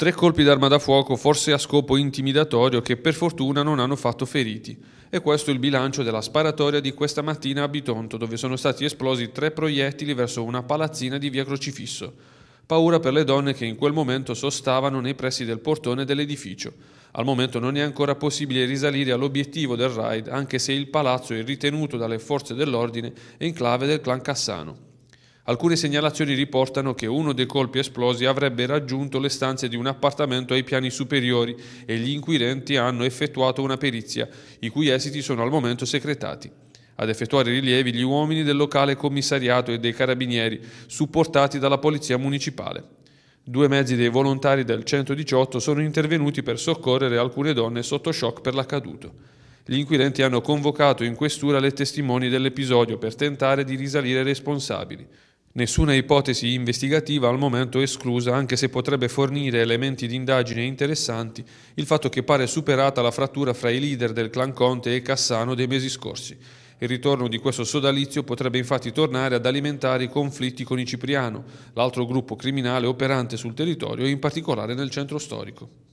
Tre colpi d'arma da fuoco, forse a scopo intimidatorio, che per fortuna non hanno fatto feriti. E questo è il bilancio della sparatoria di questa mattina a Bitonto, dove sono stati esplosi tre proiettili verso una palazzina di via Crocifisso. Paura per le donne che in quel momento sostavano nei pressi del portone dell'edificio. Al momento non è ancora possibile risalire all'obiettivo del raid, anche se il palazzo è ritenuto dalle forze dell'ordine enclave del clan Cassano. Alcune segnalazioni riportano che uno dei colpi esplosi avrebbe raggiunto le stanze di un appartamento ai piani superiori e gli inquirenti hanno effettuato una perizia, i cui esiti sono al momento secretati. Ad effettuare rilievi gli uomini del locale commissariato e dei carabinieri, supportati dalla polizia municipale. Due mezzi dei volontari del 118 sono intervenuti per soccorrere alcune donne sotto shock per l'accaduto. Gli inquirenti hanno convocato in questura le testimoni dell'episodio per tentare di risalire ai responsabili. Nessuna ipotesi investigativa al momento è esclusa, anche se potrebbe fornire elementi di indagine interessanti il fatto che pare superata la frattura fra i leader del clan Conte e Cassano dei mesi scorsi. Il ritorno di questo sodalizio potrebbe infatti tornare ad alimentare i conflitti con i Cipriano, l'altro gruppo criminale operante sul territorio e in particolare nel centro storico.